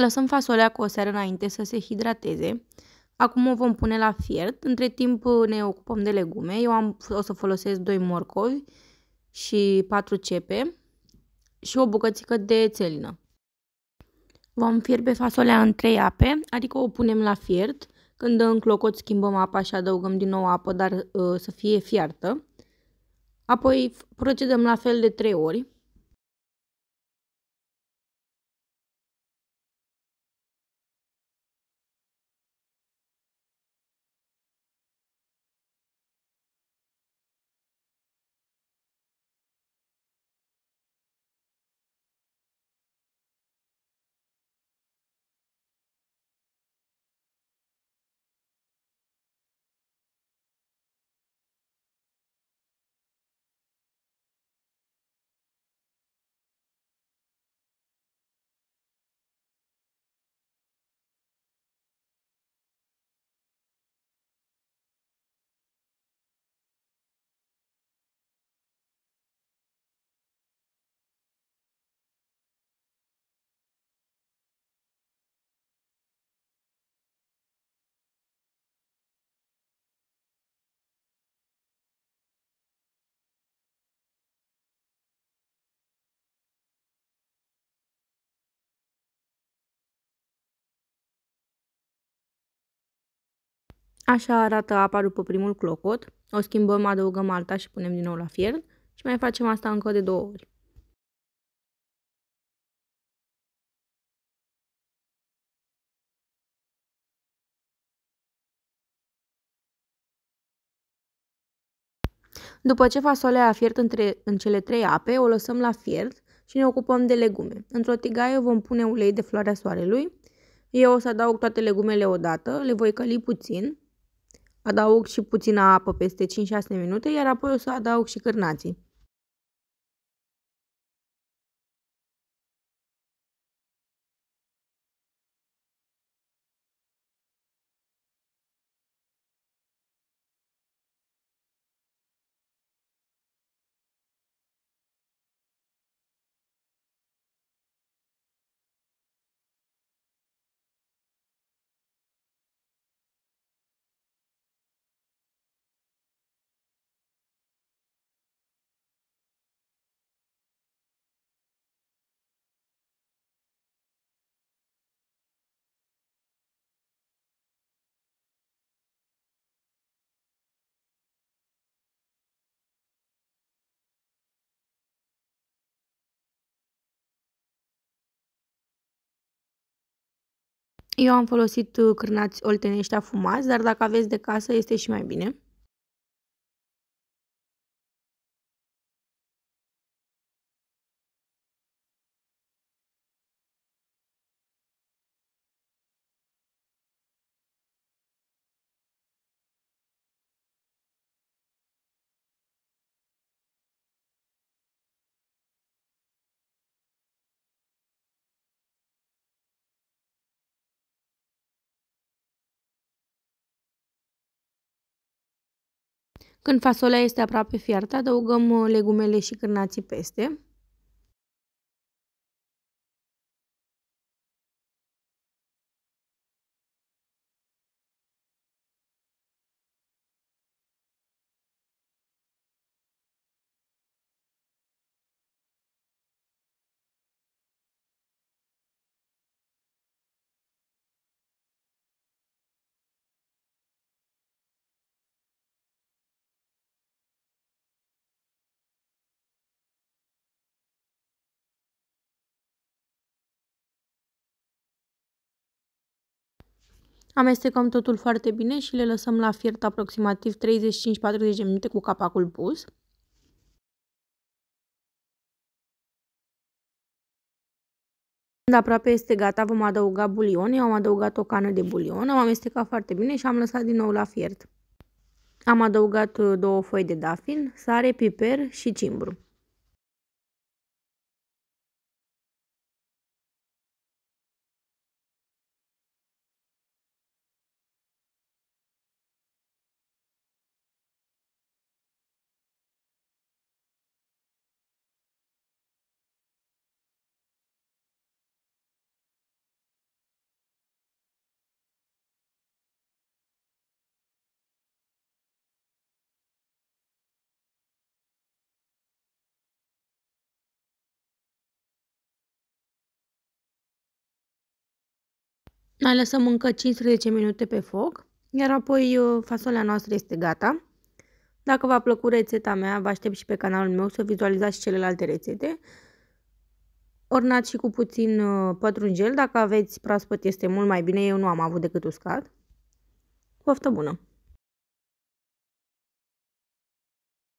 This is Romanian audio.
Lăsăm fasolea cu o seară înainte să se hidrateze. Acum o vom pune la fiert. Între timp ne ocupăm de legume. Eu am, o să folosesc 2 morcovi și 4 cepe și o bucățică de țelină. Vom fierbe fasolea în 3 ape, adică o punem la fiert. Când dă în clocot schimbăm apa și adăugăm din nou apă, dar uh, să fie fiartă. Apoi procedăm la fel de 3 ori. Așa arată apa după primul clocot. O schimbăm, adăugăm alta și punem din nou la fiert și mai facem asta încă de două ori. După ce fasolea a fiert între, în cele trei ape, o lăsăm la fiert și ne ocupăm de legume. Într-o tigaie vom pune ulei de floarea soarelui. Eu o să adaug toate legumele odată, le voi căli puțin Adaug și puțină apă peste 5-6 minute, iar apoi o să adaug și cârnații. Eu am folosit uh, cârnați oltenești afumați, dar dacă aveți de casă este și mai bine. Când fasolea este aproape fiartă, adăugăm uh, legumele și cârnații peste. Amestecăm totul foarte bine și le lăsăm la fiert aproximativ 35-40 de minute cu capacul pus. Când aproape este gata, vom adăuga bulion. Eu am adăugat o cană de bulion, am amestecat foarte bine și am lăsat din nou la fiert. Am adăugat două foi de dafin, sare, piper și cimbru. Mai lăsăm încă 15 minute pe foc, iar apoi uh, fasolea noastră este gata. Dacă v-a plăcut rețeta mea, vă aștept și pe canalul meu să vizualizați și celelalte rețete. Ornați și cu puțin uh, pătrunjel, dacă aveți proaspăt este mult mai bine, eu nu am avut decât uscat. Poftă bună!